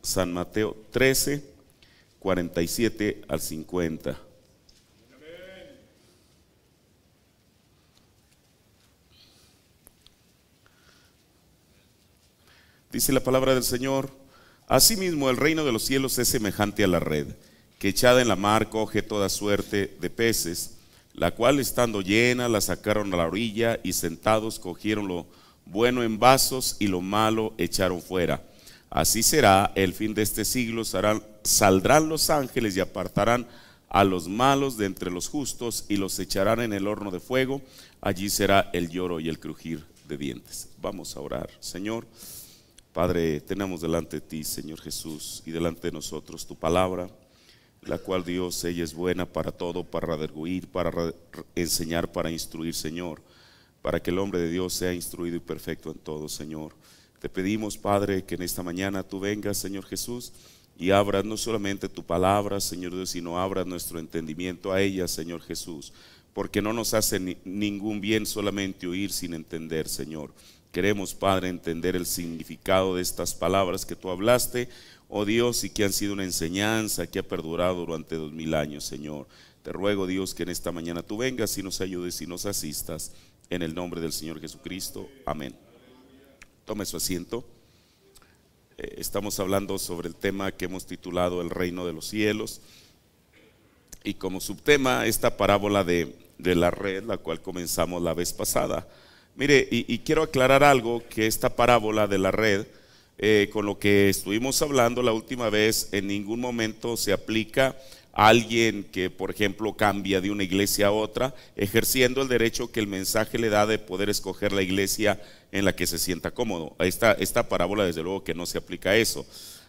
San Mateo 13, 47 al 50. Dice la palabra del Señor, asimismo el reino de los cielos es semejante a la red, que echada en la mar coge toda suerte de peces, la cual estando llena la sacaron a la orilla y sentados cogieron lo bueno en vasos y lo malo echaron fuera. Así será el fin de este siglo, saldrán los ángeles y apartarán a los malos de entre los justos y los echarán en el horno de fuego. Allí será el lloro y el crujir de dientes. Vamos a orar. Señor, Padre, tenemos delante de ti, Señor Jesús, y delante de nosotros tu palabra, la cual Dios, ella es buena para todo, para redarguir, para enseñar, para instruir, Señor, para que el hombre de Dios sea instruido y perfecto en todo, Señor. Te pedimos, Padre, que en esta mañana tú vengas, Señor Jesús, y abras no solamente tu palabra, Señor Dios, sino abras nuestro entendimiento a ella, Señor Jesús, porque no nos hace ningún bien solamente oír sin entender, Señor. Queremos, Padre, entender el significado de estas palabras que tú hablaste, oh Dios, y que han sido una enseñanza que ha perdurado durante dos mil años, Señor. Te ruego, Dios, que en esta mañana tú vengas y nos ayudes y nos asistas. En el nombre del Señor Jesucristo. Amén. Tome su asiento. Eh, estamos hablando sobre el tema que hemos titulado El reino de los cielos y como subtema esta parábola de, la red, la cual comenzamos la vez pasada. Mire, y, quiero aclarar algo, que esta parábola de la red, eh, con lo que estuvimos hablando la última vez, en ningún momento se aplica alguien que, por ejemplo, cambia de una iglesia a otra, ejerciendo el derecho que el mensaje le da de poder escoger la iglesia en la que se sienta cómodo. Esta, esta parábola, desde luego, que no se aplica a eso.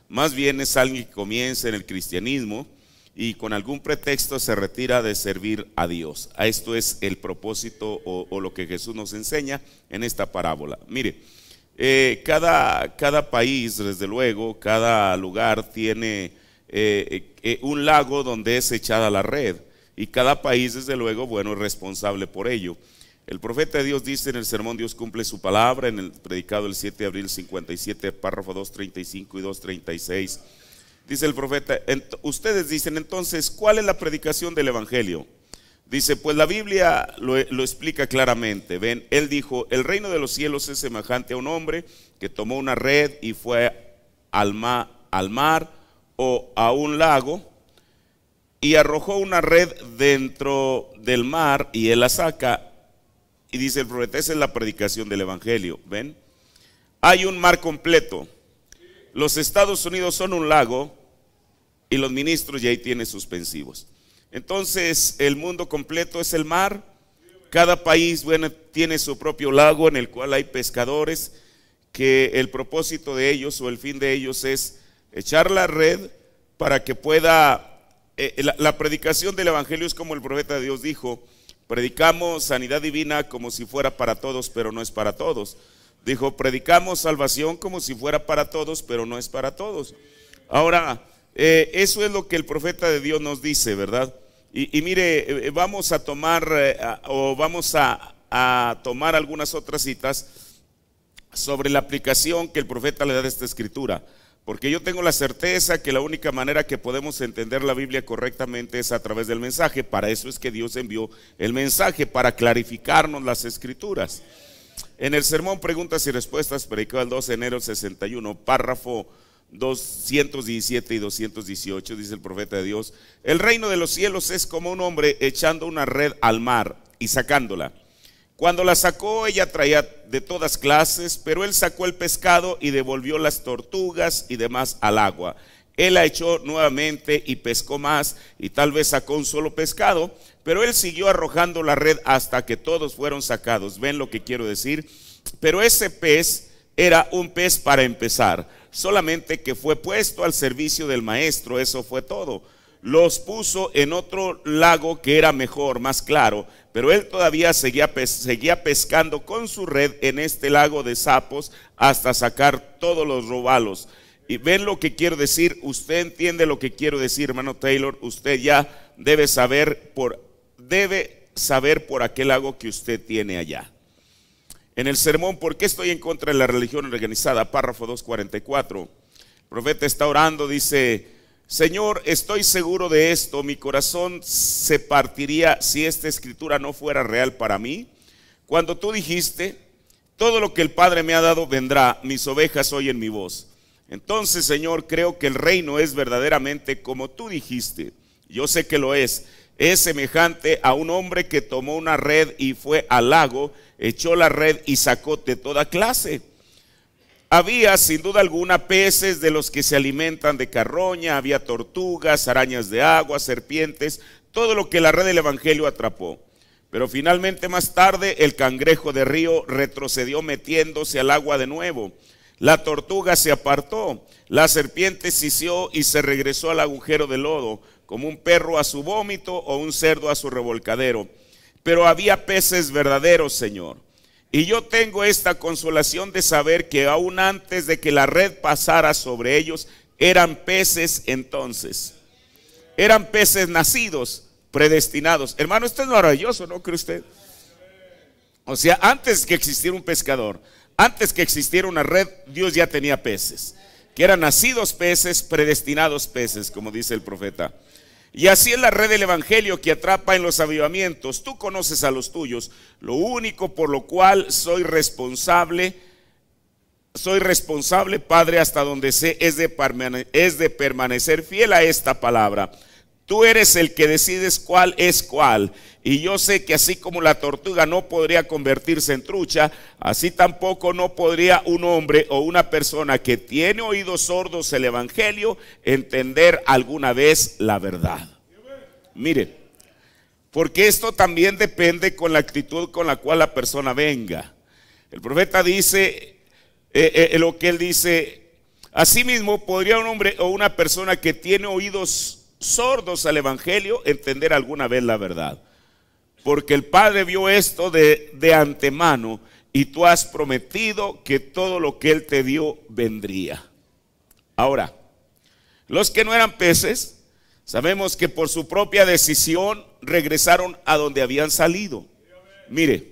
Más bien es alguien que comienza en el cristianismo y con algún pretexto se retira de servir a Dios. a Esto es el propósito o, lo que Jesús nos enseña en esta parábola. Mire, eh, cada, cada país, desde luego, cada lugar tiene eh, eh, un lago donde es echada la red. Y cada país, desde luego, bueno, es responsable por ello. El profeta de Dios dice en el sermón Dios cumple su palabra, en el predicado el 7 de abril 57, párrafo 235 y 236. Dice el profeta, ustedes dicen entonces, ¿cuál es la predicación del Evangelio? Dice, pues la Biblia lo, explica claramente. Ven, él dijo, el reino de los cielos es semejante a un hombre que tomó una red y fue al, mar al mar o a un lago y arrojó una red dentro del mar y él la saca. Y dice el profeta, esa es la predicación del Evangelio. ¿Ven? Hay un mar completo. Los Estados Unidos son un lago y los ministros ya ahí tienen suspensivos. Entonces, el mundo completo es el mar. Cada país, bueno, tiene su propio lago en el cual hay pescadores que el propósito de ellos o el fin de ellos es echar la red para que pueda... Eh, eh, la, predicación del Evangelio es como el profeta de Dios dijo, predicamos sanidad divina como si fuera para todos, pero no es para todos. Dijo, predicamos salvación como si fuera para todos, pero no es para todos. Ahora, eh, eso es lo que el profeta de Dios nos dice, ¿verdad? Y, mire, vamos a tomar o vamos a, a, tomar algunas otras citas sobre la aplicación que el profeta le da de esta escritura. Porque yo tengo la certeza que la única manera que podemos entender la Biblia correctamente es a través del mensaje. Para eso es que Dios envió el mensaje, para clarificarnos las escrituras. En el sermón Preguntas y Respuestas, predicado el 2 de enero 61, párrafo 217 y 218, dice el profeta de Dios, el reino de los cielos es como un hombre echando una red al mar y sacándola. Cuando la sacó, ella traía de todas clases, pero él sacó el pescado y devolvió las tortugas y demás al agua. Él la echó nuevamente y pescó más y tal vez sacó un solo pescado, pero él siguió arrojando la red hasta que todos fueron sacados. ¿Ven lo que quiero decir? Pero ese pez era un pez para empezar, solamente que fue puesto al servicio del maestro, eso fue todo. Los puso en otro lago que era mejor, más claro, pero él todavía seguía, seguía pescando con su red en este lago de sapos hasta sacar todos los robalos. Y ven lo que quiero decir, usted entiende lo que quiero decir, hermano Taylor, usted ya debe saber por debe saber por aquel lago que usted tiene allá. En el sermón ¿Por qué estoy en contra de la religión organizada? párrafo 244. El profeta está orando, dice, Señor, estoy seguro de esto, mi corazón se partiría si esta escritura no fuera real para mí. Cuando tú dijiste, todo lo que el Padre me ha dado vendrá, mis ovejas oyen mi voz. Entonces, Señor, creo que el reino es verdaderamente como tú dijiste. Yo sé que lo es. Es semejante a un hombre que tomó una red y fue al lago, echó la red y sacó de toda clase. Había sin duda alguna peces de los que se alimentan de carroña, había tortugas, arañas de agua, serpientes, todo lo que la red del Evangelio atrapó. Pero finalmente más tarde el cangrejo de río retrocedió metiéndose al agua de nuevo. La tortuga se apartó, la serpiente sisió y se regresó al agujero de lodo, como un perro a su vómito o un cerdo a su revolcadero. Pero había peces verdaderos, Señor. Y yo tengo esta consolación de saber que aún antes de que la red pasara sobre ellos, eran peces entonces. Eran peces nacidos, predestinados. Hermano, esto es maravilloso, ¿no cree usted? O sea, antes que existiera un pescador, antes que existiera una red, Dios ya tenía peces. Que eran nacidos peces, predestinados peces, como dice el profeta. Y así es la red del Evangelio que atrapa en los avivamientos. Tú conoces a los tuyos. Lo único por lo cual soy responsable, soy responsable, Padre, hasta donde sé, es de, es de permanecer fiel a esta palabra. Tú eres el que decides cuál es cuál. Y yo sé que así como la tortuga no podría convertirse en trucha, así tampoco no podría un hombre o una persona que tiene oídos sordos el Evangelio entender alguna vez la verdad. Miren, porque esto también depende con la actitud con la cual la persona venga. El profeta dice eh, eh, eh, lo que él dice. Así mismo podría un hombre o una persona que tiene oídos sordos al Evangelio entender alguna vez la verdad. Porque el Padre vio esto de, de antemano y tú has prometido que todo lo que Él te dio vendría. Ahora, los que no eran peces, sabemos que por su propia decisión regresaron a donde habían salido. Mire,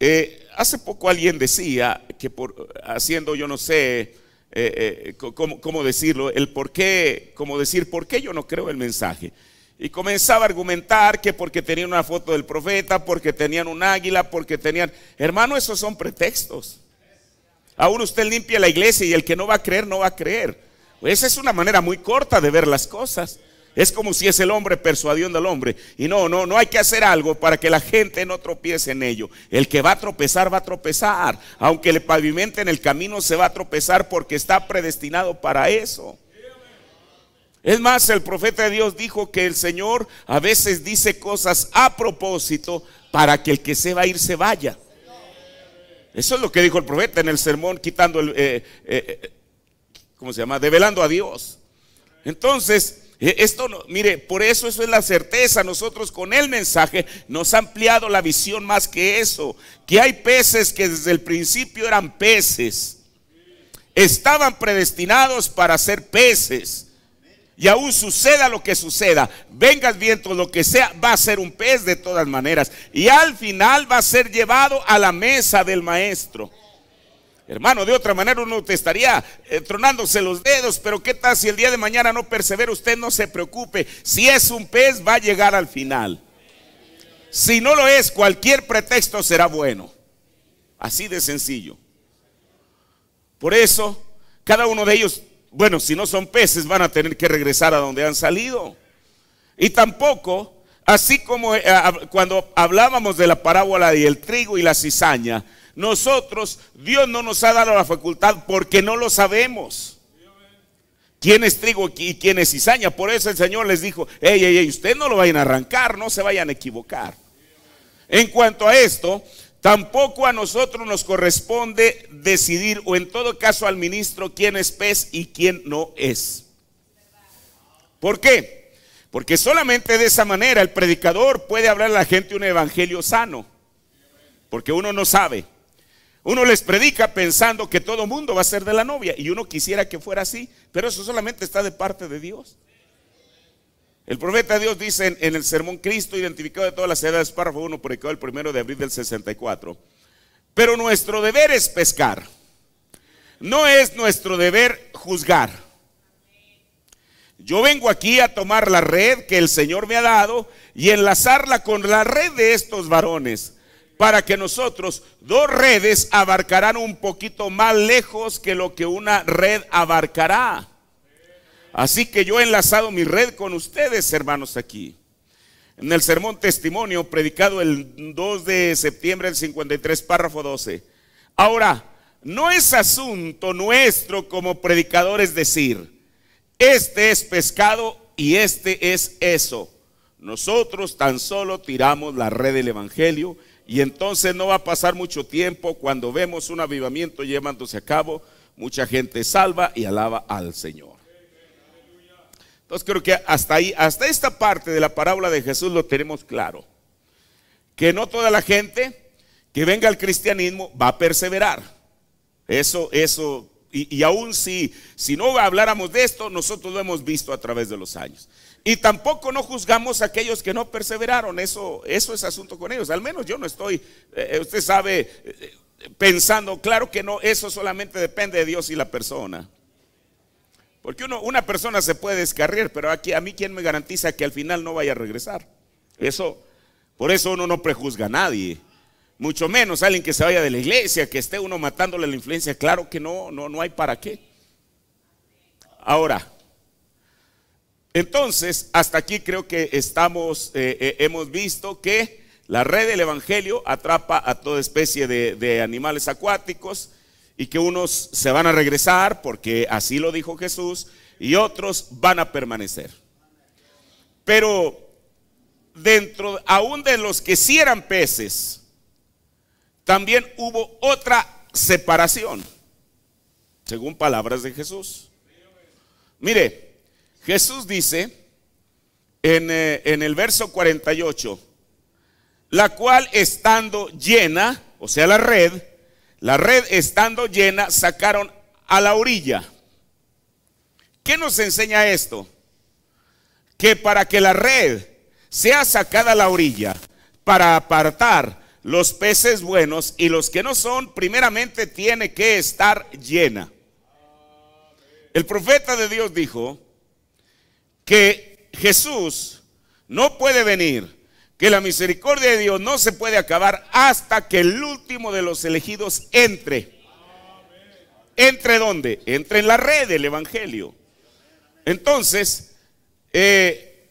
eh, hace poco alguien decía que por haciendo, yo no sé, eh, eh, cómo, decirlo, el por qué, como decir, ¿por qué yo no creo el mensaje? Y comenzaba a argumentar que porque tenían una foto del profeta, porque tenían un águila, porque tenían... Hermano, esos son pretextos. Aún usted limpia la iglesia y el que no va a creer, no va a creer. Esa es una manera muy corta de ver las cosas. Es como si es el hombre persuadiendo al hombre. Y no, no, no hay que hacer algo para que la gente no tropiece en ello. El que va a tropezar, va a tropezar. Aunque le en el camino, se va a tropezar porque está predestinado para eso. Es más, el profeta de Dios dijo que el Señor a veces dice cosas a propósito para que el que se va a ir se vaya. Eso es lo que dijo el profeta en el sermón, quitando el, eh, eh, eh, ¿cómo se llama? Develando a Dios. Entonces, eh, esto, mire, por eso eso es la certeza. Nosotros con el mensaje nos ha ampliado la visión más que eso. Que hay peces que desde el principio eran peces. Estaban predestinados para ser peces. Y aún suceda lo que suceda, vengas viento, lo que sea, va a ser un pez de todas maneras. Y al final va a ser llevado a la mesa del maestro. Hermano, de otra manera uno te estaría eh, tronándose los dedos, pero ¿qué tal si el día de mañana no persevera? Usted no se preocupe. Si es un pez, va a llegar al final. Si no lo es, cualquier pretexto será bueno. Así de sencillo. Por eso, cada uno de ellos, bueno, si no son peces, van a tener que regresar a donde han salido. Y tampoco, así como eh, ah, cuando hablábamos de la parábola y el trigo y la cizaña, nosotros, Dios no nos ha dado la facultad porque no lo sabemos. ¿Quién es trigo y quién es cizaña? Por eso el Señor les dijo, hey, hey, ey, ustedes no lo vayan a arrancar, no se vayan a equivocar. En cuanto a esto, tampoco a nosotros nos corresponde decidir, o en todo caso al ministro, quién es pez y quién no es. ¿Por qué? Porque solamente de esa manera el predicador puede hablar a la gente un evangelio sano. Porque uno no sabe. Uno les predica pensando que todo mundo va a ser de la novia y uno quisiera que fuera así, pero eso solamente está de parte de Dios. El profeta Dios dice en, el sermón Cristo, identificado de todas las edades, párrafo 1, predicado el primero de abril del 64. Pero nuestro deber es pescar, no es nuestro deber juzgar. Yo vengo aquí a tomar la red que el Señor me ha dado y enlazarla con la red de estos varones para que nosotros dos redes abarcarán un poquito más lejos que lo que una red abarcará. Así que yo he enlazado mi red con ustedes, hermanos, aquí. En el sermón testimonio predicado el 2 de septiembre del 53, párrafo 12. Ahora, no es asunto nuestro como predicadores decir, este es pescado y este es eso. Nosotros tan solo tiramos la red del Evangelio y entonces no va a pasar mucho tiempo cuando vemos un avivamiento llevándose a cabo, mucha gente salva y alaba al Señor. Entonces creo que hasta ahí, hasta esta parte de la parábola de Jesús lo tenemos claro. Que no toda la gente que venga al cristianismo va a perseverar. Eso, eso, y, aún si, si no habláramos de esto, nosotros lo hemos visto a través de los años. Y tampoco no juzgamos a aquellos que no perseveraron. Eso, eso es asunto con ellos. Al menos yo no estoy, eh, eh, usted sabe, eh, pensando, claro que no, eso solamente depende de Dios y la persona. Porque uno, una persona se puede descarrilar. pero aquí a mí quién me garantiza que al final no vaya a regresar. Eso, por eso uno no prejuzga a nadie. Mucho menos alguien que se vaya de la iglesia, que esté uno matándole la influencia. Claro que no, no, no hay para qué. Ahora, entonces, hasta aquí creo que estamos, eh, eh, hemos visto que la red del Evangelio atrapa a toda especie de, de animales acuáticos y que unos se van a regresar porque así lo dijo Jesús y otros van a permanecer. Pero dentro aún de los que sí eran peces, también hubo otra separación, según palabras de Jesús. Mire, Jesús dice en, eh, el verso 48, la cual estando llena, o sea, la red, la red estando llena, sacaron a la orilla. ¿Qué nos enseña esto? Que para que la red sea sacada a la orilla, para apartar los peces buenos y los que no son, primeramente tiene que estar llena. El profeta de Dios dijo que Jesús no puede venir, que la misericordia de Dios no se puede acabar hasta que el último de los elegidos entre. ¿Entre dónde? Entre en la red del Evangelio. Entonces, eh,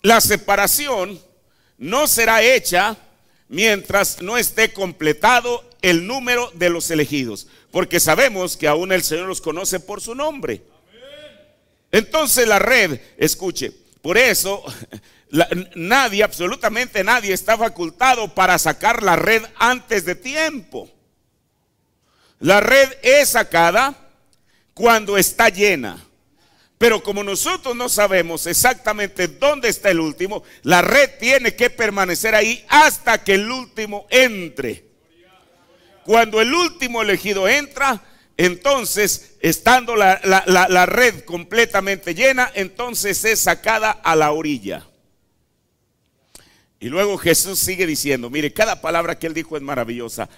la separación no será hecha mientras no esté completado el número de los elegidos, porque sabemos que aún el Señor los conoce por su nombre. Entonces la red, escuche, por eso nadie, absolutamente nadie está facultado para sacar la red antes de tiempo. La red es sacada cuando está llena. Pero como nosotros no sabemos exactamente dónde está el último, la red tiene que permanecer ahí hasta que el último entre. Cuando el último elegido entra, entonces, estando la, red completamente llena, entonces es sacada a la orilla. Y luego Jesús sigue diciendo, mire, cada palabra que él dijo es maravillosa.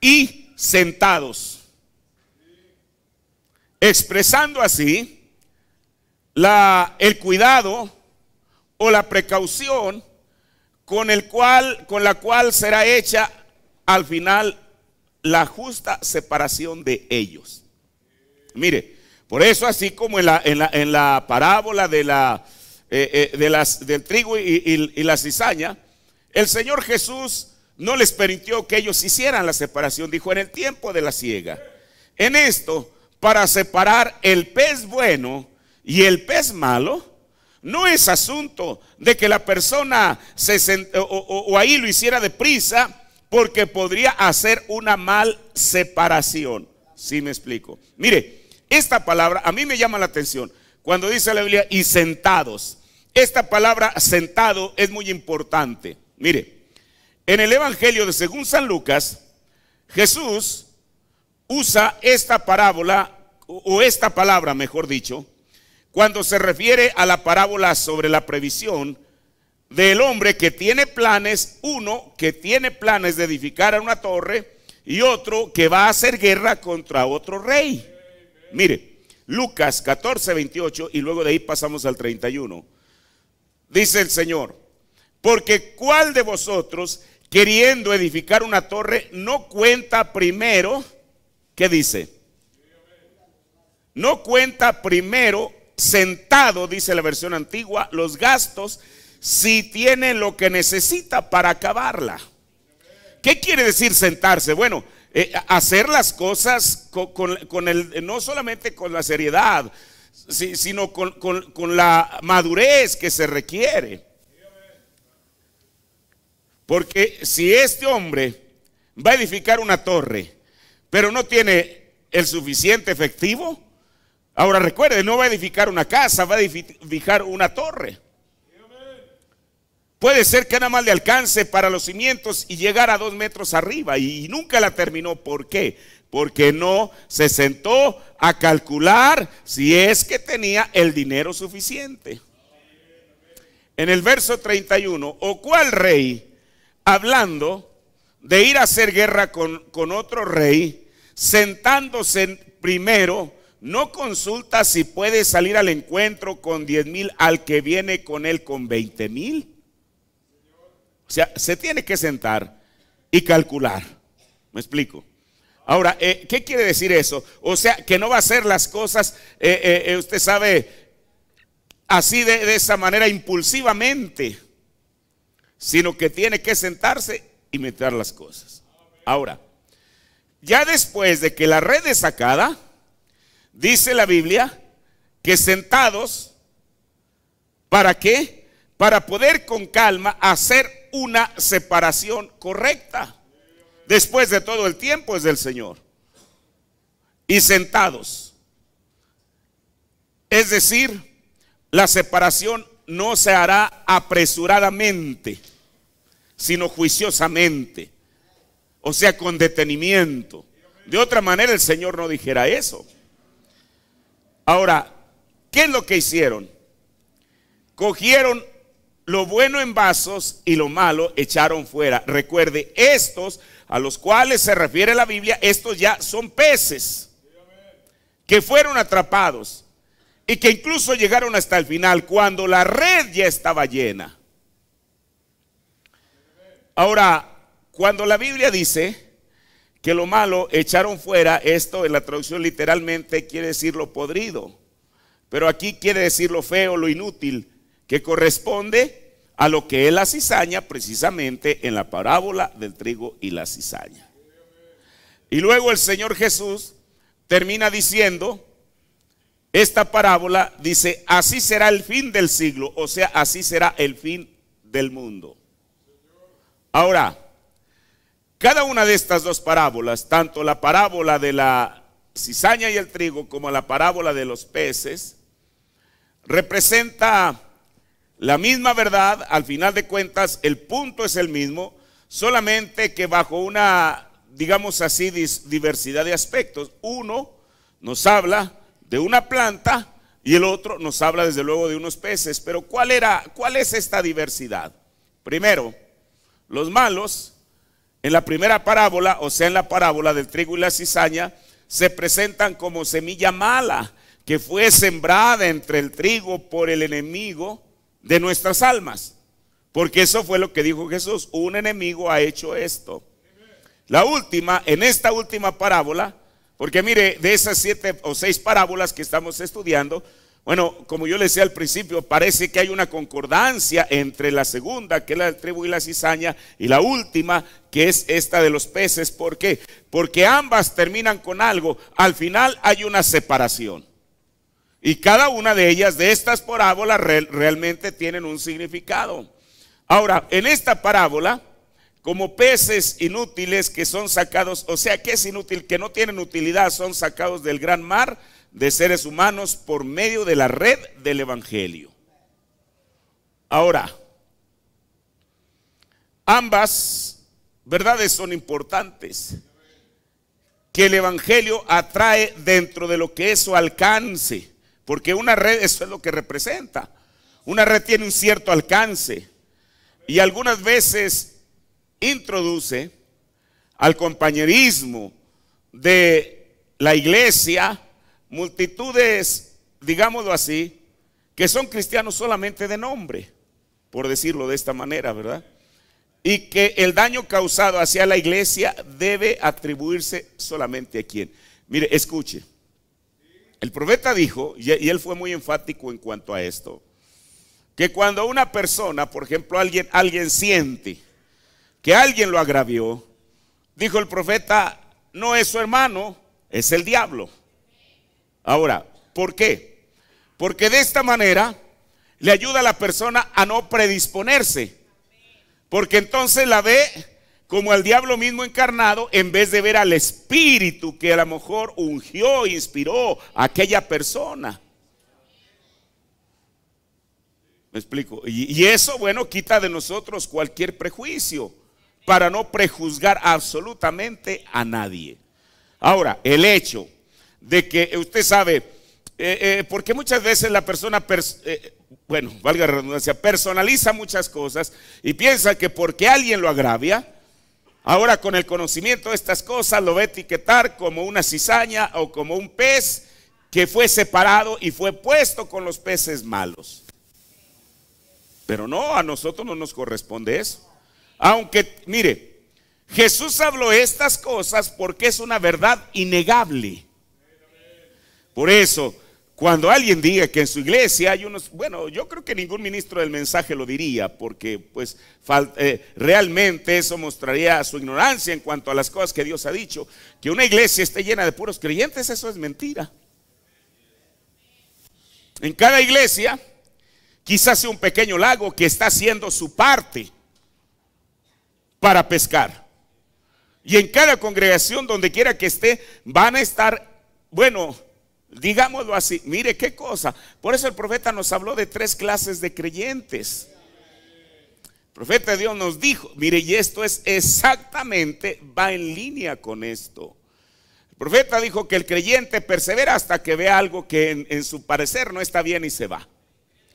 Y sentados. Expresando así el cuidado o la precaución con, el cual, con la cual será hecha al final la justa separación de ellos. Mire, por eso así como en la, en la, parábola de la, eh, eh, de las, del trigo y, la cizaña, el Señor Jesús no les permitió que ellos hicieran la separación, dijo, en el tiempo de la ciega. En esto, para separar el pez bueno y el pez malo, no es asunto de que la persona se o, o, ahí lo hiciera deprisa porque podría hacer una mal separación. Si me explico. Mire, esta palabra a mí me llama la atención. Cuando dice la Biblia y sentados, esta palabra sentado es muy importante. Mire, en el Evangelio de según San Lucas, Jesús usa esta parábola, o esta palabra mejor dicho, cuando se refiere a la parábola sobre la previsión del hombre que tiene planes, uno que tiene planes de edificar a una torre y otro que va a hacer guerra contra otro rey. Mire, Lucas 14, 28 y luego de ahí pasamos al 31. Dice el Señor, porque cuál de vosotros queriendo edificar una torre no cuenta primero, ¿qué dice? No cuenta primero sentado, dice la versión antigua, los gastos si tiene lo que necesita para acabarla. ¿Qué quiere decir sentarse? Bueno, eh, hacer las cosas con, el, no solamente con la seriedad, sino con, con, la madurez que se requiere. Porque si este hombre va a edificar una torre, pero no tiene el suficiente efectivo, ahora recuerde, no va a edificar una casa, va a edificar una torre. Puede ser que nada más le alcance para los cimientos y llegar a dos metros arriba y nunca la terminó. ¿Por qué? Porque no se sentó a calcular si es que tenía el dinero suficiente. En el verso 31, ¿o cuál rey, hablando de ir a hacer guerra con, con otro rey, sentándose primero, no consulta si puede salir al encuentro con diez mil al que viene con él con veinte mil? sea, se tiene que sentar y calcular. ¿Me explico? Ahora, eh, ¿qué quiere decir eso? O sea, que no va a hacer las cosas, eh, eh, usted sabe, así de, de esa manera impulsivamente, sino que tiene que sentarse y meter las cosas. Ahora, ya después de que la red es sacada, dice la Biblia que sentados, ¿para qué? Para poder con calma hacer una separación correcta. Después de todo el tiempo es del Señor. Y sentados. Es decir, la separación no se hará apresuradamente, sino juiciosamente. O sea, con detenimiento. De otra manera el Señor no dijera eso. Ahora, ¿qué es lo que hicieron? Cogieron lo bueno en vasos y lo malo echaron fuera. Recuerde, estos a los cuales se refiere la Biblia, estos ya son peces que fueron atrapados y que incluso llegaron hasta el final cuando la red ya estaba llena. Ahora, cuando la Biblia dice que lo malo echaron fuera, esto en la traducción literalmente quiere decir lo podrido, pero aquí quiere decir lo feo, lo inútil que corresponde a lo que es la cizaña precisamente en la parábola del trigo y la cizaña. Y luego el Señor Jesús termina diciendo, esta parábola dice, así será el fin del siglo, o sea, así será el fin del mundo. Ahora, cada una de estas dos parábolas, tanto la parábola de la cizaña y el trigo como la parábola de los peces, representa la misma verdad, al final de cuentas, el punto es el mismo, solamente que bajo una, digamos así, diversidad de aspectos. Uno nos habla de una planta y el otro nos habla desde luego de unos peces. Pero ¿cuál, era, cuál es esta diversidad? Primero, los malos, en la primera parábola, o sea, en la parábola del trigo y la cizaña, se presentan como semilla mala que fue sembrada entre el trigo por el enemigo de nuestras almas. Porque eso fue lo que dijo Jesús. Un enemigo ha hecho esto. La última, en esta última parábola, porque mire, de esas siete o seis parábolas que estamos estudiando, bueno, como yo le decía al principio, parece que hay una concordancia entre la segunda, que es la del tribu y la cizaña, y la última, que es esta de los peces. ¿Por qué? Porque ambas terminan con algo. Al final hay una separación. Y cada una de ellas, de estas parábolas, realmente tienen un significado. Ahora, en esta parábola, como peces inútiles que son sacados, o sea, que es inútil, que no tienen utilidad, son sacados del gran mar de seres humanos por medio de la red del Evangelio. Ahora, ambas verdades son importantes. Que el Evangelio atrae dentro de lo que eso su alcance porque una red, eso es lo que representa. Una red tiene un cierto alcance y algunas veces introduce al compañerismo de la iglesia multitudes, digámoslo así, que son cristianos solamente de nombre, por decirlo de esta manera, ¿verdad? Y que el daño causado hacia la iglesia debe atribuirse solamente a quien. Mire, escuche. El profeta dijo, y él fue muy enfático en cuanto a esto, que cuando una persona, por ejemplo, alguien, alguien siente que alguien lo agravió, dijo el profeta, no es su hermano, es el diablo. Ahora, ¿por qué? Porque de esta manera le ayuda a la persona a no predisponerse. Porque entonces la ve como al diablo mismo encarnado, en vez de ver al espíritu que a lo mejor ungió, e inspiró a aquella persona. ¿Me explico? Y, eso, bueno, quita de nosotros cualquier prejuicio para no prejuzgar absolutamente a nadie. Ahora, el hecho de que eh, usted sabe, eh, eh, porque muchas veces la persona, bueno, valga la redundancia, personaliza muchas cosas y piensa que porque alguien lo agravia, Ahora con el conocimiento de estas cosas lo va a etiquetar como una cizaña o como un pez que fue separado y fue puesto con los peces malos. Pero no, a nosotros no nos corresponde eso. Aunque, mire, Jesús habló estas cosas porque es una verdad innegable. Por eso, cuando alguien diga que en su iglesia hay unos, bueno, yo creo que ningún ministro del mensaje lo diría, porque pues eh, realmente eso mostraría su ignorancia en cuanto a las cosas que Dios ha dicho. Que una iglesia esté llena de puros creyentes, eso es mentira. En cada iglesia quizás sea un pequeño lago que está haciendo su parte para pescar. Y en cada congregación, donde quiera que esté, van a estar, bueno, Digámoslo así, mire qué cosa. Por eso el profeta nos habló de tres clases de creyentes. El profeta de Dios nos dijo, mire, y esto es exactamente, va en línea con esto. El profeta dijo que el creyente persevera hasta que vea algo que en, en su parecer no está bien y se va.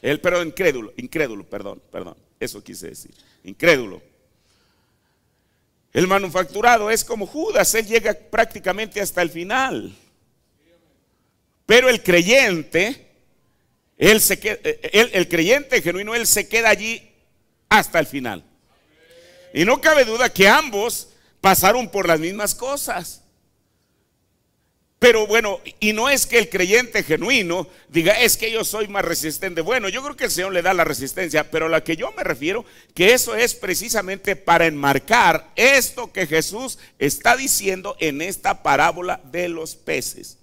Él, pero incrédulo, incrédulo, perdón, perdón, eso quise decir, incrédulo. El manufacturado es como Judas, él llega prácticamente hasta el final. Pero el creyente, él se eh, eh, el creyente genuino, él se queda allí hasta el final. Y no cabe duda que ambos pasaron por las mismas cosas. Pero bueno, y no es que el creyente genuino diga, es que yo soy más resistente. Bueno, yo creo que el Señor le da la resistencia, pero a la que yo me refiero, que eso es precisamente para enmarcar esto que Jesús está diciendo en esta parábola de los peces.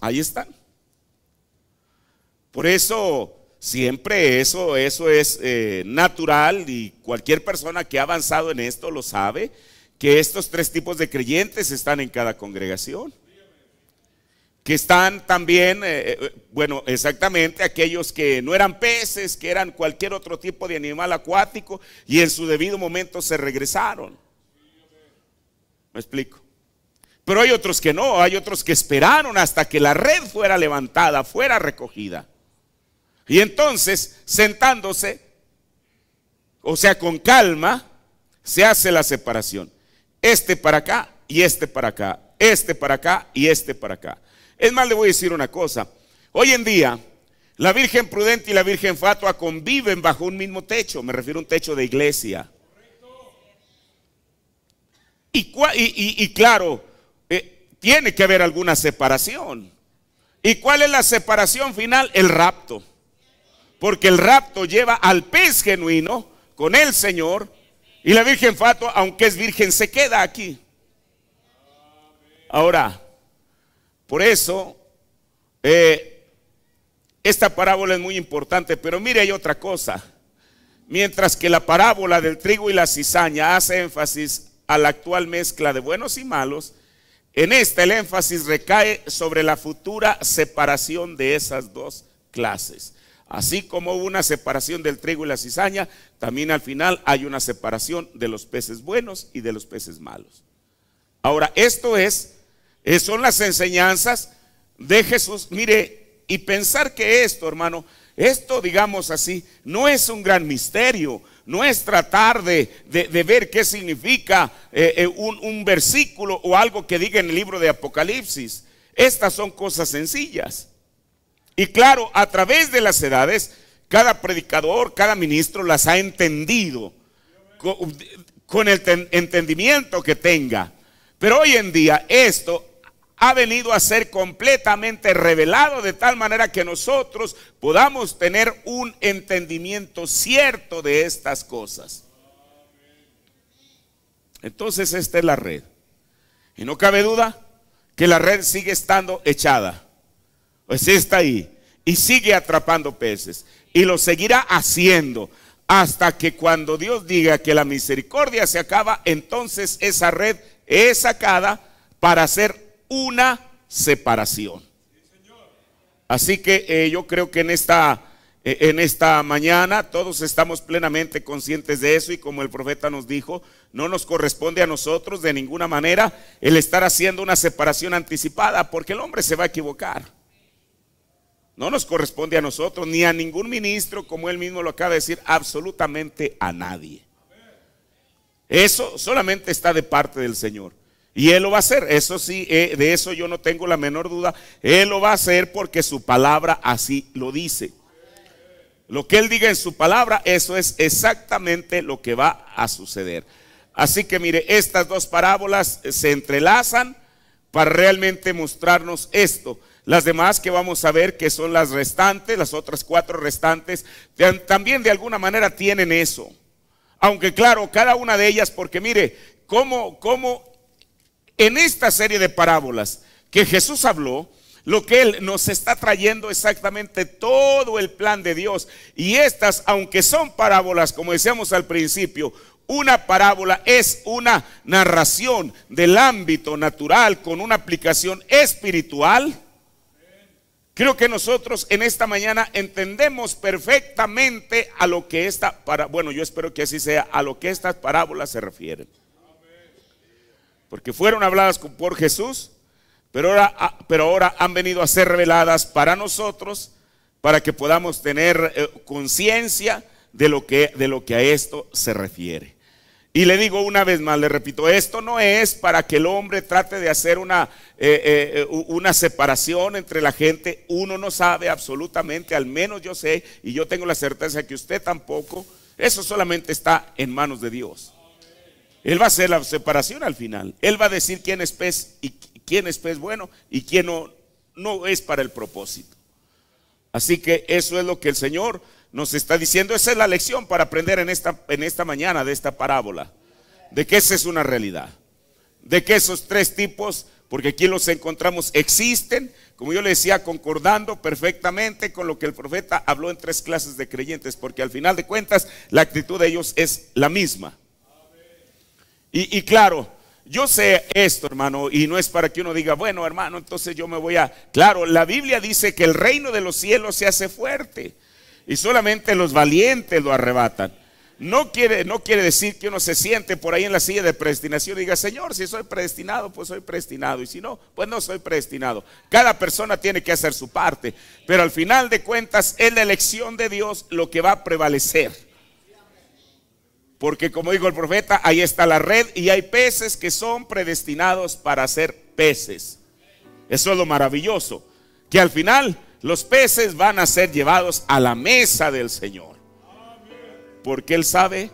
Ahí están. Por eso, siempre eso, eso es eh, natural y cualquier persona que ha avanzado en esto lo sabe, que estos tres tipos de creyentes están en cada congregación. Que están también, eh, eh, bueno, exactamente aquellos que no eran peces, que eran cualquier otro tipo de animal acuático y en su debido momento se regresaron. ¿Me explico? Pero hay otros que no, hay otros que esperaron hasta que la red fuera levantada, fuera recogida. Y entonces, sentándose, o sea, con calma, se hace la separación. Este para acá y este para acá, este para acá y este para acá. Es más, le voy a decir una cosa. Hoy en día, la Virgen Prudente y la Virgen Fatua conviven bajo un mismo techo, me refiero a un techo de iglesia. y, y claro, tiene que haber alguna separación. ¿Y cuál es la separación final? El rapto. Porque el rapto lleva al pez genuino con el Señor y la Virgen Fato, aunque es virgen, se queda aquí. Ahora, por eso, eh, esta parábola es muy importante, pero mire, hay otra cosa. Mientras que la parábola del trigo y la cizaña hace énfasis a la actual mezcla de buenos y malos, en esta el énfasis recae sobre la futura separación de esas dos clases. Así como hubo una separación del trigo y la cizaña, también al final hay una separación de los peces buenos y de los peces malos. Ahora, esto es, eh, son las enseñanzas de Jesús. Mire, y pensar que esto, hermano, esto digamos así, no es un gran misterio no es tratar de, ver qué significa eh, eh, un, versículo o algo que diga en el libro de Apocalipsis. Estas son cosas sencillas. Y claro, a través de las edades, cada predicador, cada ministro las ha entendido con, el entendimiento que tenga. Pero hoy en día esto ha venido a ser completamente revelado de tal manera que nosotros podamos tener un entendimiento cierto de estas cosas. Entonces esta es la red. Y no cabe duda que la red sigue estando echada. Pues está ahí. Y sigue atrapando peces. Y lo seguirá haciendo hasta que cuando Dios diga que la misericordia se acaba, entonces esa red es sacada para ser una separación. Así que eh, yo creo que en esta, eh, en esta mañana todos estamos plenamente conscientes de eso y como el profeta nos dijo, no nos corresponde a nosotros de ninguna manera el estar haciendo una separación anticipada porque el hombre se va a equivocar. No nos corresponde a nosotros ni a ningún ministro, como él mismo lo acaba de decir, absolutamente a nadie. Eso solamente está de parte del Señor. Y Él lo va a hacer, eso sí, eh, de eso yo no tengo la menor duda. Él lo va a hacer porque su palabra así lo dice. Lo que Él diga en su palabra, eso es exactamente lo que va a suceder. Así que mire, estas dos parábolas eh, se entrelazan para realmente mostrarnos esto. Las demás que vamos a ver, que son las restantes, las otras cuatro restantes, también de alguna manera tienen eso. Aunque claro, cada una de ellas, porque mire, cómo, cómo en esta serie de parábolas que Jesús habló, lo que Él nos está trayendo exactamente todo el plan de Dios. Y estas, aunque son parábolas, como decíamos al principio, una parábola es una narración del ámbito natural con una aplicación espiritual. Creo que nosotros en esta mañana entendemos perfectamente a lo que esta para bueno, yo espero que así sea, a lo que estas parábolas se refieren porque fueron habladas por Jesús, pero ahora, ah, pero ahora han venido a ser reveladas para nosotros, para que podamos tener eh, conciencia de, lo que, de lo que a esto se refiere. Y le digo una vez más, le repito, esto no es para que el hombre trate de hacer una, eh, eh, una separación entre la gente. Uno no sabe absolutamente, al menos yo sé, y yo tengo la certeza que usted tampoco. Eso solamente está en manos de Dios. Él va a hacer la separación al final. Él va a decir quién es pez y quién es pez bueno y quién no, no es para el propósito. Así que eso es lo que el Señor nos está diciendo. Esa es la lección para aprender en esta, en esta mañana de esta parábola. De que esa es una realidad. De que esos tres tipos, porque aquí los encontramos, existen, como yo le decía, concordando perfectamente con lo que el profeta habló en tres clases de creyentes, porque al final de cuentas la actitud de ellos es la misma. Y, claro, yo sé esto, hermano, y no es para que uno diga, bueno, hermano, entonces yo me voy a... Claro, la Biblia dice que el reino de los cielos se hace fuerte y solamente los valientes lo arrebatan. No quiere, no quiere decir que uno se siente por ahí en la silla de predestinación y diga, Señor, si soy predestinado, pues soy predestinado. Y si no, pues no soy predestinado. Cada persona tiene que hacer su parte. Pero al final de cuentas es la elección de Dios lo que va a prevalecer. Porque como dijo el profeta, ahí está la red y hay peces que son predestinados para ser peces. Eso es lo maravilloso. Que al final los peces van a ser llevados a la mesa del Señor. Porque Él sabe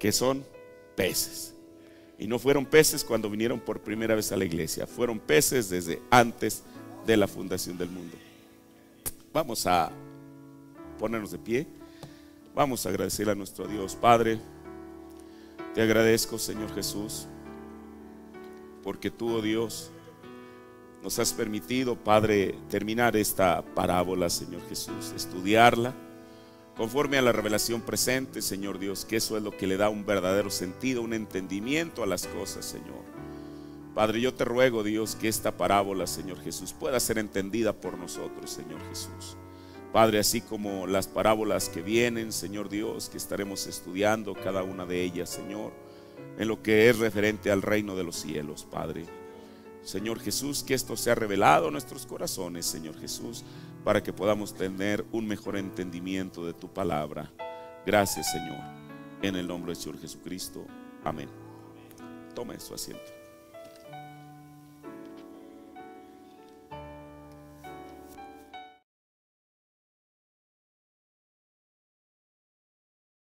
que son peces. Y no fueron peces cuando vinieron por primera vez a la iglesia. Fueron peces desde antes de la fundación del mundo. Vamos a ponernos de pie. Vamos a agradecer a nuestro Dios Padre. Te agradezco, Señor Jesús, porque tú, oh Dios, nos has permitido, Padre, terminar esta parábola, Señor Jesús, estudiarla conforme a la revelación presente, Señor Dios, que eso es lo que le da un verdadero sentido, un entendimiento a las cosas, Señor. Padre, yo te ruego, Dios, que esta parábola, Señor Jesús, pueda ser entendida por nosotros, Señor Jesús. Padre, así como las parábolas que vienen, Señor Dios, que estaremos estudiando cada una de ellas, Señor, en lo que es referente al reino de los cielos, Padre. Señor Jesús, que esto sea revelado a nuestros corazones, Señor Jesús, para que podamos tener un mejor entendimiento de tu palabra. Gracias, Señor. En el nombre del Señor Jesucristo. Amén. Tome su asiento.